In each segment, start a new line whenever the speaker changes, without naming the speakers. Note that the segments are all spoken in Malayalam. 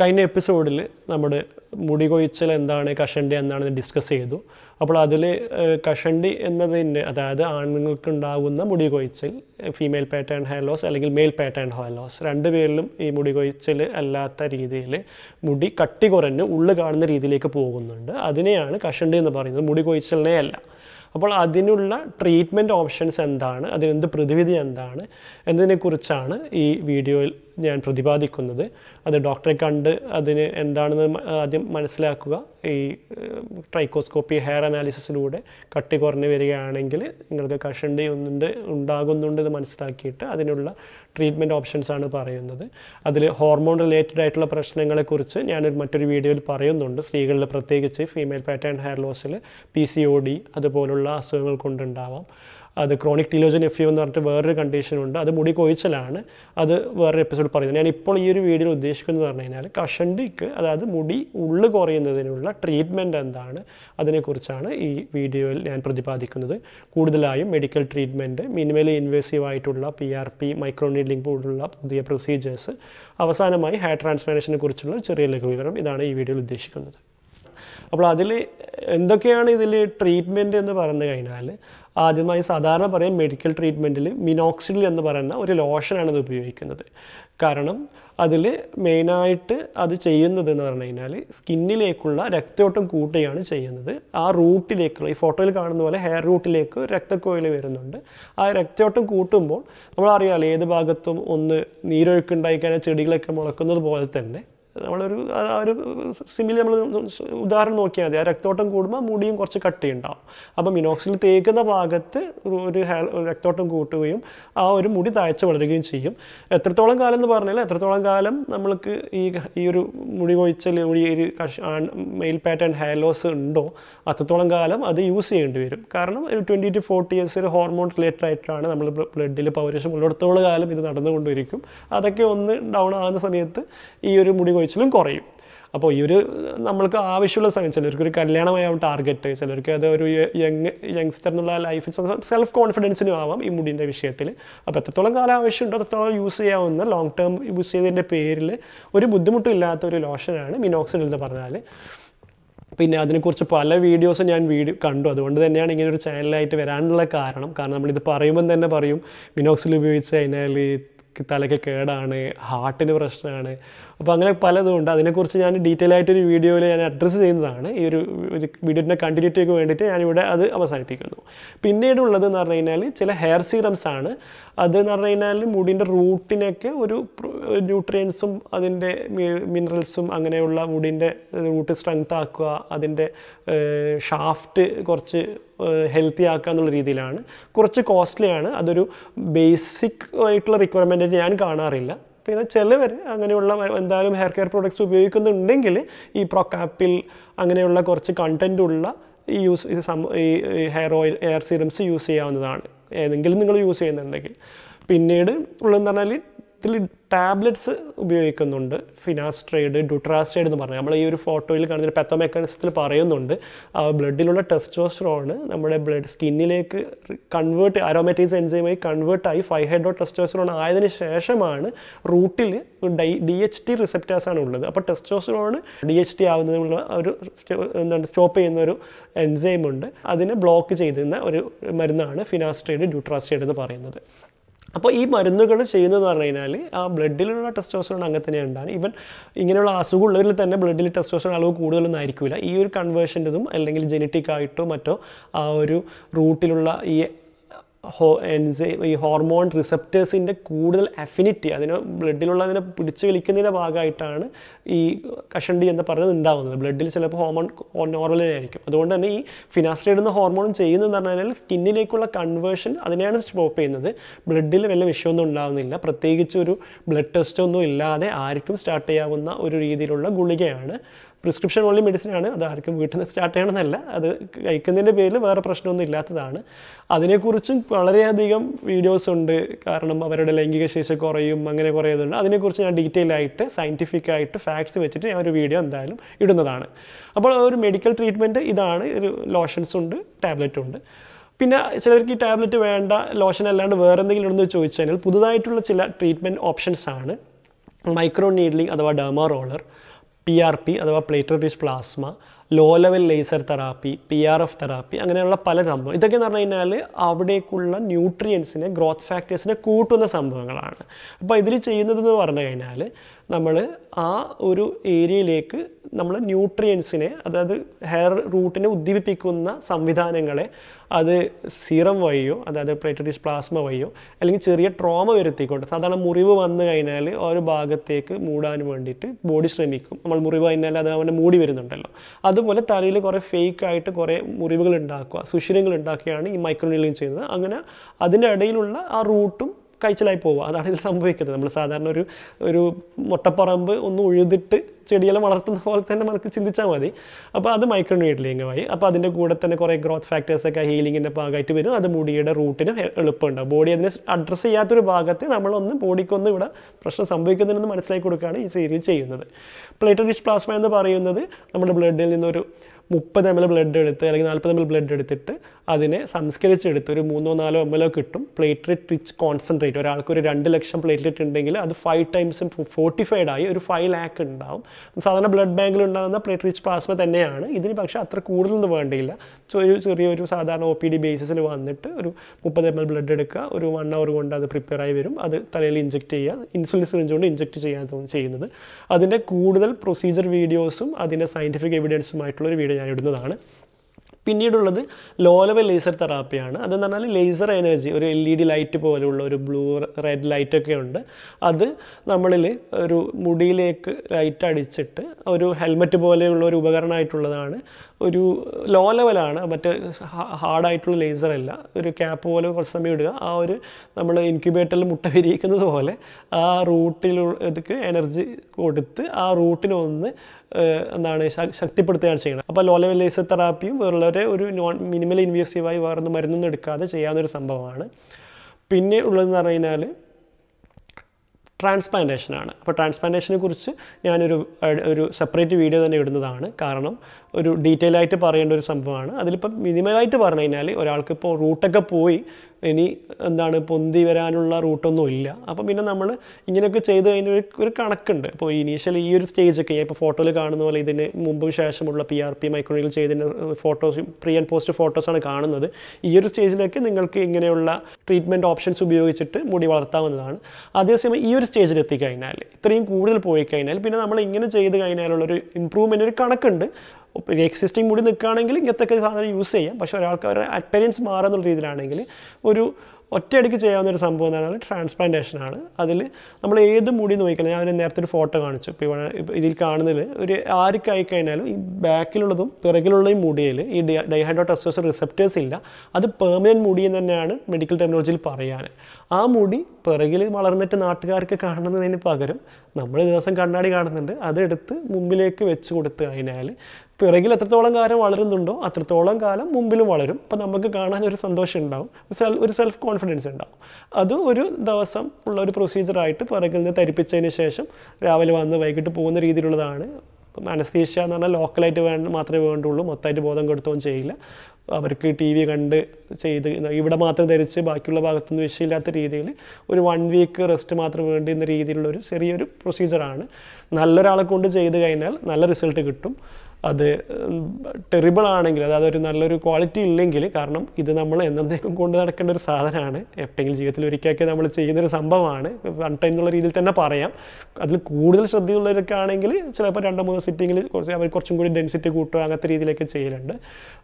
കഴിഞ്ഞ എപ്പിസോഡിൽ നമ്മുടെ മുടി കൊഴിച്ചൽ എന്താണ് കഷണ്ടി എന്താണെന്ന് ഡിസ്കസ് ചെയ്തു അപ്പോൾ അതിൽ കഷണ്ടി എന്നതിൻ്റെ അതായത് ആണുങ്ങൾക്കുണ്ടാകുന്ന മുടി കൊഴിച്ചൽ ഫീമെയിൽ പാറ്റേൺ ഹെയർ ലോസ് അല്ലെങ്കിൽ മെയിൽ പാറ്റേൺ ഹെയർ ലോസ് രണ്ട് പേരിലും ഈ മുടി കൊഴിച്ചൽ അല്ലാത്ത രീതിയിൽ മുടി കട്ടി കുറഞ്ഞ് ഉള്ളു കാണുന്ന രീതിയിലേക്ക് പോകുന്നുണ്ട് അതിനെയാണ് കഷണ്ടി എന്ന് പറയുന്നത് മുടി കൊഴിച്ചലിനെ അല്ല അപ്പോൾ അതിനുള്ള ട്രീറ്റ്മെൻറ്റ് ഓപ്ഷൻസ് എന്താണ് അതിനെന്ത് പ്രതിവിധി എന്താണ് എന്നതിനെക്കുറിച്ചാണ് ഈ വീഡിയോയിൽ ഞാൻ പ്രതിപാദിക്കുന്നത് അത് ഡോക്ടറെ കണ്ട് അതിന് എന്താണെന്ന് ആദ്യം മനസ്സിലാക്കുക ഈ ട്രൈക്കോസ്കോപ്പി ഹെയർ അനാലിസിസിലൂടെ കട്ടി കുറഞ്ഞു വരികയാണെങ്കിൽ നിങ്ങൾക്ക് കഷണ്ടി ഒന്നുണ്ട് ഉണ്ടാകുന്നുണ്ട് എന്ന് മനസ്സിലാക്കിയിട്ട് അതിനുള്ള ട്രീറ്റ്മെൻറ്റ് ഓപ്ഷൻസ് ആണ് പറയുന്നത് അതിൽ ഹോർമോൺ റിലേറ്റഡ് ആയിട്ടുള്ള പ്രശ്നങ്ങളെക്കുറിച്ച് ഞാനൊരു മറ്റൊരു വീഡിയോയിൽ പറയുന്നുണ്ട് സ്ത്രീകളിൽ പ്രത്യേകിച്ച് ഫീമെയിൽ പാറ്റേൺ ഹെയർ ലോസിൽ പി സി ഒ ഡി അതുപോലുള്ള അസുഖങ്ങൾ കൊണ്ടുണ്ടാവാം അത് ക്രോണിക് ടീലോജൻ എഫ്യൂ എന്ന് പറഞ്ഞിട്ട് വേറൊരു കണ്ടീഷനുണ്ട് അത് മുടി കൊഴിച്ചലാണ് അത് വേറൊരു എപ്പിസോഡ് പറയുന്നത് ഞാൻ ഇപ്പോൾ ഈ ഒരു വീഡിയോയിൽ ഉദ്ദേശിക്കുന്നത് പറഞ്ഞു കഴിഞ്ഞാൽ കഷണ്ടിക്ക് അതായത് മുടി ഉള്ളു കുറയുന്നതിനുള്ള ട്രീറ്റ്മെൻറ്റ് എന്താണ് അതിനെക്കുറിച്ചാണ് ഈ വീഡിയോയിൽ ഞാൻ പ്രതിപാദിക്കുന്നത് കൂടുതലായും മെഡിക്കൽ ട്രീറ്റ്മെൻറ്റ് മിനിമലി ഇൻവേസീവ് ആയിട്ടുള്ള പി ആർ പി മൈക്രോനീഡിലിംഗ് പോലുള്ള പുതിയ പ്രൊസീജിയേഴ്സ് അവസാനമായി ഹെയർ ട്രാൻസ്പ്ലാന്റേഷനെ കുറിച്ചുള്ള ചെറിയ ലഘുവിവരം ഇതാണ് ഈ വീഡിയോയിൽ ഉദ്ദേശിക്കുന്നത് അപ്പോൾ അതിൽ എന്തൊക്കെയാണ് ഇതിൽ ട്രീറ്റ്മെൻറ്റ് എന്ന് പറഞ്ഞു കഴിഞ്ഞാൽ ആദ്യമായി സാധാരണ പറയാം മെഡിക്കൽ ട്രീറ്റ്മെൻറ്റിൽ മിനോക്സിഡിൽ എന്ന് പറയുന്ന ഒരു ലോഷനാണ് ഇത് ഉപയോഗിക്കുന്നത് കാരണം അതിൽ മെയിനായിട്ട് അത് ചെയ്യുന്നത് എന്ന് പറഞ്ഞു കഴിഞ്ഞാൽ സ്കിന്നിലേക്കുള്ള രക്തയോട്ടം കൂട്ടുകയാണ് ചെയ്യുന്നത് ആ റൂട്ടിലേക്കുള്ള ഈ ഫോട്ടോയിൽ കാണുന്ന പോലെ ഹെയർ റൂട്ടിലേക്ക് രക്തക്കോയിൽ വരുന്നുണ്ട് ആ രക്തയോട്ടം കൂട്ടുമ്പോൾ നമ്മളറിയാമല്ലോ ഏത് ഭാഗത്തും ഒന്ന് നീരൊഴുക്കുണ്ടായിക്കഴിഞ്ഞാൽ ചെടികളൊക്കെ മുളക്കുന്നത് പോലെ തന്നെ നമ്മളൊരു ആ ഒരു സിമിൽ നമ്മൾ ഉദാഹരണം നോക്കിയാൽ മതി ആ രക്തോട്ടം കൂടുമ്പോൾ മുടിയും കുറച്ച് കട്ടിയുണ്ടാവും അപ്പം മിനോക്സിൽ തേക്കുന്ന ഭാഗത്ത് ഒരു രക്തോട്ടം കൂട്ടുകയും ആ ഒരു മുടി താഴ്ച വളരുകയും ചെയ്യും എത്രത്തോളം കാലം എന്ന് പറഞ്ഞാൽ എത്രത്തോളം കാലം നമ്മൾക്ക് ഈ ഈ ഒരു മുടി കൊഴിച്ചൽ മുടി ഒരു കഷ മെയിൽ പാറ്റേൺ ഹെയർലോസ് ഉണ്ടോ അത്രത്തോളം കാലം അത് യൂസ് ചെയ്യേണ്ടി വരും കാരണം ഒരു ട്വൻറ്റി ടു ഫോർട്ടി ഇയേഴ്സ് ഒരു ഹോർമോൺ റിലേറ്റഡ് ആയിട്ടാണ് നമ്മൾ ബ്ലഡിൽ പൗരശം ഉള്ളിടത്തോളം കാലം ഇത് നടന്നുകൊണ്ടിരിക്കും അതൊക്കെ ഒന്ന് ഡൗൺ ആകുന്ന സമയത്ത് ഈ ഒരു മുടി ഉപയോഗിച്ചാലും കുറയും അപ്പോൾ ഈ ഒരു നമ്മൾക്ക് ആവശ്യമുള്ള സമയം ചിലർക്ക് ഒരു കല്യാണമായാവും ടാർഗറ്റ് ചിലർക്ക് അത് ഒരു യങ് യങ്സ്റ്റർ എന്നുള്ള ലൈഫ് സെൽഫ് കോൺഫിഡൻസിനും ആവാം ഈ മുടിൻ്റെ വിഷയത്തിൽ അപ്പോൾ എത്രത്തോളം കാലം ആവശ്യമുണ്ടോ അത്രത്തോളം യൂസ് ചെയ്യാവുന്ന ലോങ് ടേം യൂസ് ചെയ്തതിൻ്റെ പേരിൽ ഒരു ബുദ്ധിമുട്ടില്ലാത്ത ഒരു ലോഷനാണ് മിനോക്സിഡിൽ എന്ന് പറഞ്ഞാൽ പിന്നെ അതിനെക്കുറിച്ച് പല വീഡിയോസ് ഞാൻ വീഡിയോ കണ്ടു അതുകൊണ്ട് തന്നെയാണ് ഇങ്ങനെ ഒരു ചാനലായിട്ട് വരാനുള്ള കാരണം കാരണം നമ്മളിത് പറയുമ്പം തന്നെ പറയും മിനോക്സിൽ ഉപയോഗിച്ച് കഴിഞ്ഞാൽ തലയ്ക്ക് കേടാണ് ഹാർട്ടിന് പ്രശ്നമാണ് അപ്പോൾ അങ്ങനെ ഉണ്ട് അതിനെക്കുറിച്ച് ഞാൻ ഡീറ്റെയിൽ ആയിട്ടൊരു വീഡിയോയിൽ ഞാൻ അഡ്രസ്സ് ചെയ്യുന്നതാണ് ഈ ഒരു വീഡിയോൻ്റെ കണ്ടിന്യൂറ്റിക്ക് വേണ്ടിയിട്ട് ഞാനിവിടെ അത് അവസാനിപ്പിക്കുന്നു പിന്നീടുള്ളതെന്ന് പറഞ്ഞു കഴിഞ്ഞാൽ ചില ഹെയർ സീറംസ് ആണ് അതെന്ന് പറഞ്ഞു കഴിഞ്ഞാൽ മുടിൻ്റെ റൂട്ടിനൊക്കെ ഒരു ന്യൂട്രിയൻസും അതിൻ്റെ മിനറൽസും അങ്ങനെയുള്ള മുടിൻ്റെ റൂട്ട് സ്ട്രെങ്ത് ആക്കുക അതിൻ്റെ ഷാഫ്റ്റ് കുറച്ച് ഹെൽത്തി ആക്കുക എന്നുള്ള രീതിയിലാണ് കുറച്ച് കോസ്റ്റ്ലിയാണ് അതൊരു ബേസിക് ആയിട്ടുള്ള റിക്വയർമെൻറ്റ് ഞാൻ കാണാറില്ല പിന്നെ ചിലവർ അങ്ങനെയുള്ള എന്തായാലും ഹെയർ കെയർ പ്രോഡക്റ്റ്സ് ഉപയോഗിക്കുന്നുണ്ടെങ്കിൽ ഈ പ്രൊക്കാപ്പിൽ അങ്ങനെയുള്ള കുറച്ച് ഉള്ള ഈ യൂസ് സം ഈ hair oil hair serums use ചെയ്യാവുന്നതാണ് ഏതെങ്കിലും നിങ്ങൾ യൂസ് ചെയ്യുന്നുണ്ടെങ്കിൽ പിന്നീട് ഉള്ളതെന്ന് പറഞ്ഞാൽ ഇതിൽ ടാബ്ലറ്റ്സ് ഉപയോഗിക്കുന്നുണ്ട് ഫിനാസ്ട്രൈഡ് ഡുട്രാസ്ട്രൈഡ് എന്ന് പറഞ്ഞാൽ നമ്മൾ ഈ ഒരു ഫോട്ടോയിൽ കാണുന്ന പെത്തോ മെക്കാനിസത്തിൽ പറയുന്നുണ്ട് ബ്ലഡിലുള്ള ടെസ്റ്റോസ്ട്രോൺ നമ്മുടെ ബ്ലഡ് സ്കിന്നിലേക്ക് കൺവേർട്ട് അരോമാറ്റീസ് എൻസൈമായി കൺവേർട്ടായി ആയി ഫൈവ് ഹൈഡ്രോ ടെസ്റ്റോസ്ട്രോൺ ആയതിന് ശേഷമാണ് റൂട്ടിൽ ഡൈ ഡി എച്ച് ടി റിസെപ്റ്റാസാണ് ഉള്ളത് അപ്പോൾ ടെസ്റ്റോസ്ട്രോൺ ഡി എച്ച് ടി ആവുന്നതിനുള്ള ഒരു എന്താണ് സ്റ്റോപ്പ് ചെയ്യുന്ന ഒരു എൻസൈമുണ്ട് അതിനെ ബ്ലോക്ക് ചെയ്തിരുന്ന ഒരു മരുന്നാണ് ഫിനാസ്ട്രൈഡ് ഡ്യൂട്രാസ്ട്രൈഡ് എന്ന് പറയുന്നത് അപ്പോൾ ഈ മരുന്നുകൾ ചെയ്യുന്നതെന്ന് പറഞ്ഞു കഴിഞ്ഞാൽ ആ ബ്ലഡിലുള്ള ടെസ്റ്റോസ്റ്ററോൺ അങ്ങനെ തന്നെ ഉണ്ടാകും ഈവൻ ഇങ്ങനെയുള്ള അസുഖമുള്ളവരിൽ തന്നെ ബ്ലഡിൽ ടെസ്റ്റോസ്റ്ററോൺ അളവ് കൂടുതലൊന്നും ആയിരിക്കില്ല ഈ ഒരു കൺവേർഷൻ്റെതും അല്ലെങ്കിൽ ജനറ്റിക് ആയിട്ടോ മറ്റോ ആ ഒരു റൂട്ടിലുള്ള ഈ ഈ ഹോർമോൺ റിസെപ്റ്റേഴ്സിൻ്റെ കൂടുതൽ അഫിനിറ്റി അതിനെ ബ്ലഡിലുള്ള അതിനെ പിടിച്ചു വലിക്കുന്നതിൻ്റെ ഭാഗമായിട്ടാണ് ഈ കഷണ്ടി എന്ന് പറഞ്ഞത് ഉണ്ടാകുന്നത് ബ്ലഡിൽ ചിലപ്പോൾ ഹോർമോൺ നോർമലായിരിക്കും അതുകൊണ്ട് തന്നെ ഈ ഫിനാസ്ട്രൈഡ് എന്ന ഹോർമോൺ ചെയ്യുന്നതെന്ന് പറഞ്ഞു കഴിഞ്ഞാൽ സ്കിന്നിലേക്കുള്ള കൺവേർഷൻ അതിനെയാണ് സ്റ്റോപ്പ് ചെയ്യുന്നത് ബ്ലഡിൽ വല്ല വിഷയമൊന്നും ഉണ്ടാകുന്നില്ല പ്രത്യേകിച്ച് ഒരു ബ്ലഡ് ടെസ്റ്റ് ഒന്നും ഇല്ലാതെ ആർക്കും സ്റ്റാർട്ട് ചെയ്യാവുന്ന ഒരു രീതിയിലുള്ള ഗുളികയാണ് പ്രിസ്ക്രിപ്ഷൻ ഓൺലി മെഡിസിൻ ആണ് അത് ആർക്കും വീട്ടിൽ നിന്ന് സ്റ്റാർട്ട് ചെയ്യണമെന്നല്ല അത് കഴിക്കുന്നതിൻ്റെ പേരിൽ വേറെ പ്രശ്നമൊന്നും ഇല്ലാത്തതാണ് അതിനെക്കുറിച്ചും വളരെയധികം വീഡിയോസ് ഉണ്ട് കാരണം അവരുടെ ലൈംഗിക ശേഷി കുറയും അങ്ങനെ കുറയുന്നുണ്ട് അതിനെക്കുറിച്ച് ഞാൻ ഡീറ്റെയിൽ ആയിട്ട് സയൻറ്റിഫിക് ആയിട്ട് ഫാക്ട്സ് വെച്ചിട്ട് ഞാൻ ഒരു വീഡിയോ എന്തായാലും ഇടുന്നതാണ് അപ്പോൾ ഒരു മെഡിക്കൽ ട്രീറ്റ്മെൻറ്റ് ഇതാണ് ഒരു ലോഷൻസ് ഉണ്ട് ടാബ്ലറ്റ് ഉണ്ട് പിന്നെ ചിലർക്ക് ഈ ടാബ്ലറ്റ് വേണ്ട ലോഷൻ അല്ലാണ്ട് വേറെ എന്തെങ്കിലും ഉണ്ടെന്ന് ചോദിച്ചു കഴിഞ്ഞാൽ പുതുതായിട്ടുള്ള ചില ട്രീറ്റ്മെൻറ്റ് ഓപ്ഷൻസ് ആണ് മൈക്രോ നീഡ്ലിംഗ് അഥവാ derma roller P R P അഥവാ പ്ലേറ്റർ പീസ് plasma low level laser therapy P R F therapy അങ്ങനെയുള്ള പല സംഭവം ഇതൊക്കെ എന്ന് പറഞ്ഞു കഴിഞ്ഞാൽ അവിടേക്കുള്ള ന്യൂട്രിയൻസിനെ ഗ്രോത്ത് ഫാക്ടേഴ്സിനെ കൂട്ടുന്ന സംഭവങ്ങളാണ് അപ്പോൾ ഇതിൽ ചെയ്യുന്നതെന്ന് പറഞ്ഞു കഴിഞ്ഞാൽ നമ്മൾ ആ ഒരു ഏരിയയിലേക്ക് നമ്മൾ ന്യൂട്രിയൻസിനെ അതായത് ഹെയർ റൂട്ടിനെ ഉദ്ദീപിപ്പിക്കുന്ന സംവിധാനങ്ങളെ അത് സീറം വഴിയോ അതായത് പ്ലേറ്ററിസ് പ്ലാസ്മ വഴിയോ അല്ലെങ്കിൽ ചെറിയ ട്രോമ വരുത്തിക്കൊണ്ട് സാധാരണ മുറിവ് വന്നു കഴിഞ്ഞാൽ ഒരു ഭാഗത്തേക്ക് മൂടാൻ വേണ്ടിയിട്ട് ബോഡി ശ്രമിക്കും നമ്മൾ മുറിവ് കഴിഞ്ഞാൽ അത് അവനെ മൂടി വരുന്നുണ്ടല്ലോ അതുപോലെ തലയിൽ കുറേ ഫേക്കായിട്ട് കുറേ മുറിവുകൾ ഉണ്ടാക്കുക സുഷിരങ്ങൾ ഉണ്ടാക്കുകയാണ് ഈ മൈക്രോനിലിംഗ് ചെയ്യുന്നത് അങ്ങനെ അതിൻ്റെ ഇടയിലുള്ള ആ റൂട്ടും കഴിച്ചിലായി പോവുക അതാണ് ഇതിൽ സംഭവിക്കുന്നത് നമ്മൾ സാധാരണ ഒരു ഒരു മുട്ടപ്പറമ്പ് ഒന്ന് ഉഴുതിട്ട് ചെടിയെല്ലാം വളർത്തുന്ന പോലെ തന്നെ നമുക്ക് ചിന്തിച്ചാൽ മതി അപ്പോൾ അത് മൈക്രോ ന്യൂട്രിയങ്ങായി അപ്പോൾ അതിൻ്റെ കൂടെ തന്നെ കുറേ ഗ്രോത്ത് ഫാക്ടേഴ്സൊക്കെ ഹീലിങ്ങിൻ്റെ ഭാഗമായിട്ട് വരും അത് മുടിയുടെ റൂട്ടിനും എളുപ്പമുണ്ടാവും ബോഡി അതിനെ അഡ്രസ്സ് ചെയ്യാത്തൊരു ഭാഗത്തെ നമ്മളൊന്ന് ബോഡിക്കൊന്നും ഇവിടെ പ്രശ്നം സംഭവിക്കുന്നില്ലെന്ന് മനസ്സിലാക്കി കൊടുക്കുകയാണ് ഈ സീരിയൽ ചെയ്യുന്നത് പ്ലേറ്റോ റിച്ച് പ്ലാസ്മ എന്ന് പറയുന്നത് നമ്മുടെ ബ്ലഡിൽ നിന്നൊരു മുപ്പത് എം എൽ ബ്ലഡ് എടുത്ത് അല്ലെങ്കിൽ നാൽപ്പത് എം എൽ ബ്ലഡ് എടുത്തിട്ട് അതിനെ സംസ്കരിച്ചെടുത്ത് ഒരു മൂന്നോ നാലോ എം എൽ കിട്ടും പ്ലേറ്റ്ലെറ്റ് റിച്ച് കോൺസെൻട്രേറ്റ് ഒരാൾക്ക് ഒരു രണ്ട് ലക്ഷം പ്ലേറ്റ്ലെറ്റ് ഉണ്ടെങ്കിൽ അത് ഫൈവ് ടൈംസ് ഫോർട്ടിഫൈഡ് ആയി ഒരു ഫൈവ് ലാക്ക് ഉണ്ടാവും സാധാരണ ബ്ലഡ് ബാങ്കിൽ ഉണ്ടാകുന്ന പ്ലേറ്റ് റിച്ച് പ്ലാസ്മ തന്നെയാണ് ഇതിന് പക്ഷേ അത്ര കൂടുതലൊന്നും വേണ്ടിയില്ല ഒരു ചെറിയൊരു സാധാരണ ഒ പി ഡി ബേസിസിൽ വന്നിട്ട് ഒരു മുപ്പത് എം എൽ ബ്ലഡ് എടുക്കുക ഒരു വൺ അവർ കൊണ്ട് അത് പ്രിപ്പയർ ആയി വരും അത് തലയിൽ ഇഞ്ചെക്ട് ചെയ്യുക ഇൻസുലിൻ സിറിഞ്ച് കൊണ്ട് ഇഞ്ചെക്ട് ചെയ്യാൻ ചെയ്യുന്നത് അതിൻ്റെ കൂടുതൽ പ്രൊസീജിയർ വീഡിയോസും അതിൻ്റെ സയൻറ്റിഫിക് എവിഡൻസുമായിട്ടുള്ള ഒരു വീഡിയോ ഞാൻ ഇടുന്നതാണ് പിന്നീടുള്ളത് ലോ ലെവൽ ലേസർ തെറാപ്പിയാണ് അതെന്ന് പറഞ്ഞാൽ ലേസർ എനർജി ഒരു എൽ ഇ ഡി ലൈറ്റ് പോലുള്ള ഒരു ബ്ലൂ റെഡ് ലൈറ്റൊക്കെ ഉണ്ട് അത് നമ്മളിൽ ഒരു മുടിയിലേക്ക് ലൈറ്റ് അടിച്ചിട്ട് ഒരു ഹെൽമെറ്റ് പോലെയുള്ള ഒരു ഉപകരണമായിട്ടുള്ളതാണ് ഒരു ലോ ലെവലാണ് മറ്റേ ഹാർഡായിട്ടുള്ള ലേസർ അല്ല ഒരു ക്യാപ്പ് പോലെ കുറച്ച് സമയം ഇടുക ആ ഒരു നമ്മൾ ഇൻക്യുബേറ്ററിൽ മുട്ട വിരിയിക്കുന്നത് പോലെ ആ റൂട്ടിൽ ഇതൊക്കെ എനർജി കൊടുത്ത് ആ റൂട്ടിനൊന്ന് എന്താണ് ശക്തിപ്പെടുത്തുകയാണ് ചെയ്യുന്നത് അപ്പോൾ ലോ ലെവൽ ലേസർ തെറാപ്പിയും വേറുള്ളവരെ ഒരു നോൺ മിനിമൽ ഇൻവേസീവായി വേറൊന്നും മരുന്നൊന്നും എടുക്കാതെ ഒരു സംഭവമാണ് പിന്നെ ഉള്ളതെന്ന് പറഞ്ഞു കഴിഞ്ഞാൽ ട്രാൻസ്പ്ലാന്റേഷനാണ് അപ്പോൾ ട്രാൻസ്പ്ലാന്റേഷനെ കുറിച്ച് ഞാനൊരു ഒരു സെപ്പറേറ്റ് വീഡിയോ തന്നെ ഇടുന്നതാണ് കാരണം ഒരു ഡീറ്റെയിൽ ആയിട്ട് പറയേണ്ട ഒരു സംഭവമാണ് അതിലിപ്പോൾ മിനിമലായിട്ട് പറഞ്ഞു കഴിഞ്ഞാൽ ഒരാൾക്കിപ്പോൾ റൂട്ടൊക്കെ പോയി ഇനി എന്താണ് പൊന്തി വരാനുള്ള റൂട്ടൊന്നും ഇല്ല അപ്പം പിന്നെ നമ്മൾ ഇങ്ങനെയൊക്കെ ചെയ്ത് കഴിഞ്ഞ ഒരു കണക്കുണ്ട് ഇപ്പോൾ ഇനീഷ്യൽ ഈ ഒരു സ്റ്റേജൊക്കെ ഇപ്പോൾ ഫോട്ടോയിൽ കാണുന്ന പോലെ ഇതിന് മുമ്പും ശേഷമുള്ള പി ആർ പി മൈക്രോണിയിൽ ചെയ്തതിന് ഫോട്ടോസ് പ്രീ ആൻഡ് പോസ്റ്റ് ഫോട്ടോസാണ് കാണുന്നത് ഈ ഒരു സ്റ്റേജിലേക്ക് നിങ്ങൾക്ക് ഇങ്ങനെയുള്ള ട്രീറ്റ്മെൻറ്റ് ഓപ്ഷൻസ് ഉപയോഗിച്ചിട്ട് മുടി വളർത്താവുന്നതാണ് അതേസമയം ഈ ഒരു ഒരു സ്റ്റേജിൽ എത്തിക്കഴിഞ്ഞാൽ ഇത്രയും കൂടുതൽ പോയി കഴിഞ്ഞാൽ പിന്നെ നമ്മൾ ഇങ്ങനെ ചെയ്ത് കഴിഞ്ഞാലുള്ളൊരു ഇമ്പ്രൂവ്മെൻ്റ് ഒരു കണക്കുണ്ട് എക്സിസ്റ്റിംഗ് മുടി നിൽക്കുകയാണെങ്കിൽ ഇങ്ങനത്തെ സാധനം യൂസ് ചെയ്യാം പക്ഷേ ഒരാൾക്ക് അവരുടെ അപ്പയറൻസ് മാറുന്നുള്ള രീതിയിലാണെങ്കിൽ ഒരു ഒറ്റയടിക്ക് ചെയ്യാവുന്ന ഒരു സംഭവം എന്ന് പറഞ്ഞാൽ ട്രാൻസ്പ്ലാന്റേഷൻ ആണ് അതിൽ നമ്മൾ ഏത് മുടി നോക്കിക്കഴിഞ്ഞാൽ ഞാൻ നേരത്തെ ഒരു ഫോട്ടോ കാണിച്ചു ഇപ്പോൾ ഇവിടെ ഇതിൽ കാണുന്നതിൽ ഒരു ആർക്കായി കഴിഞ്ഞാലും ഈ ബാക്കിലുള്ളതും പിറകിലുള്ളതും മുടിയിൽ ഈ ഡൈഹൈഡ്രോ ടെസ്റ്റോസ് റിസെപ്റ്റേഴ്സ് ഇല്ല അത് പെർമനൻറ്റ് മുടി എന്ന് തന്നെയാണ് മെഡിക്കൽ ടെക്നോളജിയിൽ പറയാൻ ആ മുടി പിറകിൽ വളർന്നിട്ട് നാട്ടുകാർക്ക് കാണുന്നതിന് പകരം നമ്മൾ ദിവസം കണ്ണാടി കാണുന്നുണ്ട് അതെടുത്ത് മുമ്പിലേക്ക് വെച്ച് കൊടുത്തു കഴിഞ്ഞാൽ പിറകിൽ എത്രത്തോളം കാലം വളരുന്നുണ്ടോ അത്രത്തോളം കാലം മുമ്പിലും വളരും അപ്പോൾ നമുക്ക് കാണാൻ ഒരു സന്തോഷം ഉണ്ടാവും ഒരു സെൽഫ് കോൺഫിഡൻസ് ഉണ്ടാവും അത് ഒരു ദിവസം ഉള്ള ഒരു പ്രൊസീജിയറായിട്ട് പിറകിൽ നിന്ന് തരിപ്പിച്ചതിന് ശേഷം രാവിലെ വന്ന് വൈകിട്ട് പോകുന്ന രീതിയിലുള്ളതാണ് അനസ്തീഷ്യ എന്ന് പറഞ്ഞാൽ ലോക്കലായിട്ട് വേണ്ട മാത്രമേ വേണ്ടുള്ളൂ മൊത്തമായിട്ട് ബോധം കൊടുത്തോന്നും ചെയ്യില്ല അവർക്ക് ടി വി കണ്ട് ചെയ്ത് ഇവിടെ മാത്രം ധരിച്ച് ബാക്കിയുള്ള ഭാഗത്തുനിന്ന് വിഷയമില്ലാത്ത രീതിയിൽ ഒരു വൺ വീക്ക് റെസ്റ്റ് മാത്രം വേണ്ടുന്ന രീതിയിലുള്ള ഒരു ചെറിയൊരു പ്രൊസീജിയറാണ് നല്ലൊരാളെ കൊണ്ട് ചെയ്ത് കഴിഞ്ഞാൽ നല്ല റിസൾട്ട് കിട്ടും അത് ടെറിബിൾ ആണെങ്കിൽ അതായത് ഒരു നല്ലൊരു ക്വാളിറ്റി ഇല്ലെങ്കിൽ കാരണം ഇത് നമ്മൾ എന്നേക്കും കൊണ്ട് നടക്കേണ്ട ഒരു സാധനമാണ് എപ്പോഴെങ്കിലും ജീവിതത്തിൽ ഒരിക്കലൊക്കെ നമ്മൾ ചെയ്യുന്നൊരു സംഭവമാണ് വൺ ടൈം എന്നുള്ള രീതിയിൽ തന്നെ പറയാം അതിൽ കൂടുതൽ ശ്രദ്ധയുള്ളവരൊക്കെ ആണെങ്കിൽ ചിലപ്പോൾ രണ്ടോ മൂന്നോ സിറ്റിങ്ങിൽ കുറച്ച് അവർ കുറച്ചും കൂടി ഡെൻസിറ്റി കൂട്ടുക അങ്ങനത്തെ രീതിയിലൊക്കെ ചെയ്യലുണ്ട്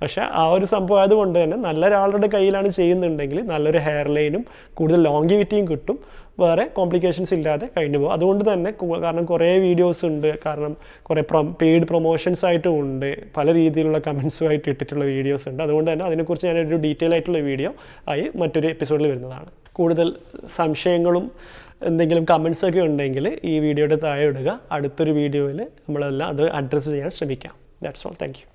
പക്ഷേ ആ ഒരു സംഭവം ആയതുകൊണ്ട് തന്നെ നല്ലൊരാളുടെ കയ്യിലാണ് ചെയ്യുന്നുണ്ടെങ്കിൽ നല്ലൊരു ഹെയർ ലൈനും കൂടുതൽ ലോങ്ങിവിറ്റിയും കിട്ടും വേറെ കോംപ്ലിക്കേഷൻസ് ഇല്ലാതെ കഴിഞ്ഞു പോകും അതുകൊണ്ട് തന്നെ കാരണം കുറേ വീഡിയോസ് ഉണ്ട് കാരണം കുറേ പ്രൊ പെയ്ഡ് പ്രൊമോഷൻസ് ആയിട്ടും ഉണ്ട് പല രീതിയിലുള്ള കമൻസുമായിട്ട് ഇട്ടിട്ടുള്ള വീഡിയോസ് ഉണ്ട് അതുകൊണ്ട് തന്നെ അതിനെക്കുറിച്ച് ഞാനൊരു ഡീറ്റെയിൽ ആയിട്ടുള്ള വീഡിയോ ആയി മറ്റൊരു എപ്പിസോഡിൽ വരുന്നതാണ് കൂടുതൽ സംശയങ്ങളും എന്തെങ്കിലും കമൻസൊക്കെ ഒക്കെ ഉണ്ടെങ്കിൽ ഈ വീഡിയോയുടെ താഴെ ഇടുക അടുത്തൊരു വീഡിയോയിൽ നമ്മളെല്ലാം അത് അഡ്രസ്സ് ചെയ്യാൻ ശ്രമിക്കാം ദാറ്റ്സ് ഓൾ താങ്ക്